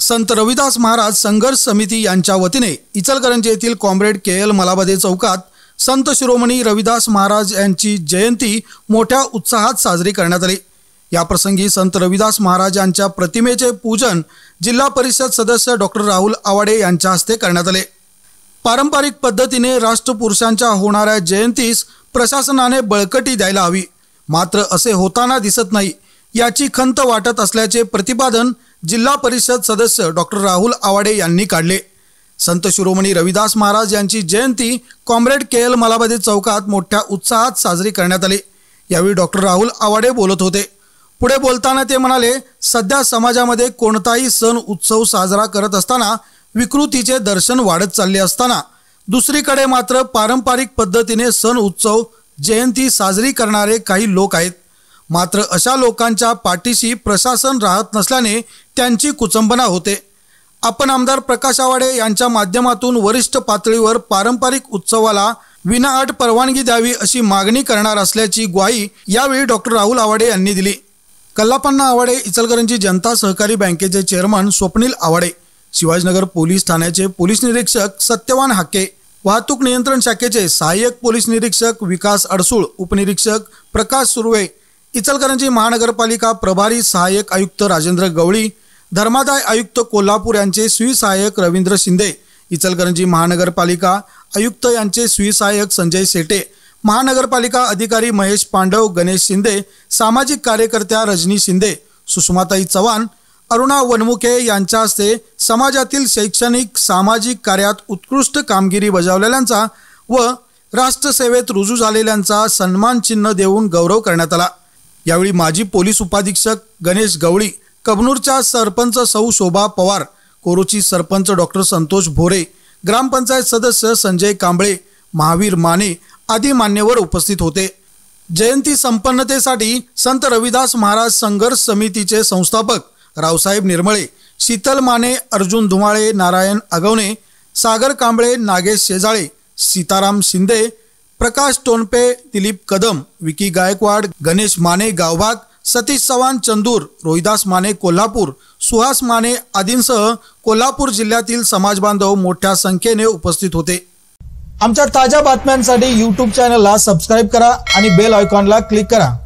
संत रविदास महाराज संघर्ष समिती यांच्या वतीने इचलकरंजी येथील कॉम्रेड के एल मलाबदे चौकात संत शिरोमणी रविदास महाराज यांची जयंती मोठ्या उत्साहात साजरी करण्यात आली याप्रसंगी संत रविदास महाराज यांच्या प्रतिमेचे पूजन जिल्हा परिषद सदस्य डॉक्टर राहुल आवाडे यांच्या हस्ते करण्यात आले पारंपरिक पद्धतीने राष्ट्रपुरुषांच्या होणाऱ्या जयंतीस प्रशासनाने बळकटी द्यायला हवी मात्र असे होताना दिसत नाही याची खंत वाटत असल्याचे प्रतिपादन जिल्हा परिषद सदस्य डॉक्टर राहुल आवाडे यांनी काढले संत शिरोमणी रविदास महाराज यांची जयंती कॉम्रेड के एल मलाबादे चौकात मोठ्या उत्साहात साजरी करण्यात आली यावेळी डॉक्टर राहुल आवाडे बोलत होते पुढे बोलताना ते म्हणाले सध्या समाजामध्ये कोणताही सण उत्सव साजरा करत असताना विकृतीचे दर्शन वाढत चालले असताना दुसरीकडे मात्र पारंपरिक पद्धतीने सण उत्सव जयंती साजरी करणारे काही लोक आहेत मात्र अशा लोकांच्या पाठीशी प्रशासन राहत नसल्याने त्यांची कुचंबना होते आपण आमदार प्रकाश आवाडे यांच्या माध्यमातून वरिष्ठ पातळीवर पारंपरिक उत्सवाला विनाअट परवानगी द्यावी अशी मागणी करणार असल्याची ग्वाही यावेळी डॉक्टर राहुल आवाडे यांनी दिली कल्लापन्ना आवाडे इचलकरंजी जनता सहकारी बँकेचे चेअरमन स्वप्नील आवाडे शिवाजीनगर पोलीस ठाण्याचे पोलीस निरीक्षक सत्यवान हाके वाहतूक नियंत्रण शाखेचे सहाय्यक पोलीस निरीक्षक विकास अडसूळ उपनिरीक्षक प्रकाश सुर्वे इचलकरंजी महानगरपालिका प्रभारी सहाय्यक आयुक्त राजेंद्र गवळी धर्मादाय आयुक्त कोल्हापूर यांचे सहाय्यक रवींद्र शिंदे इचलकरंजी महानगरपालिका आयुक्त यांचे सहाय्यक संजय सेटे महानगरपालिका अधिकारी महेश पांडव गणेश शिंदे सामाजिक कार्यकर्त्या रजनी शिंदे सुषमाताई चव्हाण अरुणा वनमुखे यांच्या हस्ते समाजातील शैक्षणिक सामाजिक कार्यात उत्कृष्ट कामगिरी बजावलेल्यांचा व राष्ट्रसेवेत रुजू झालेल्यांचा सन्मान चिन्ह देऊन गौरव करण्यात आला यावेळी माजी पोलीस उपाधीक्षक गणेश गवळी कबनूरच्या सरपंच सौ शोभा पवार कोरोची सरपंच डॉक्टर संतोष भोरे ग्रामपंचायत सदस्य संजय कांबळे महावीर माने आदी मान्यवर उपस्थित होते जयंती संपन्नतेसाठी संत रविदास महाराज संघर्ष समितीचे संस्थापक रावसाहेब निर्मळे शीतल माने अर्जुन धुमाळे नारायण अगवणे सागर कांबळे नागेश शेजाळे सीताराम शिंदे प्रकाश टोनपे दिलीप कदम विकी गायकवाड गणेश माने गावभाग सतीश चव्हाण चंदूर रोहिदास माने कोल्हापूर सुहास माने आदींसह कोल्हापूर जिल्ह्यातील समाजबांधव मोठ्या संख्येने उपस्थित होते आमच्या ताज्या बातम्यांसाठी यूट्यूब चॅनलला सबस्क्राईब करा आणि बेल आयकॉनला क्लिक करा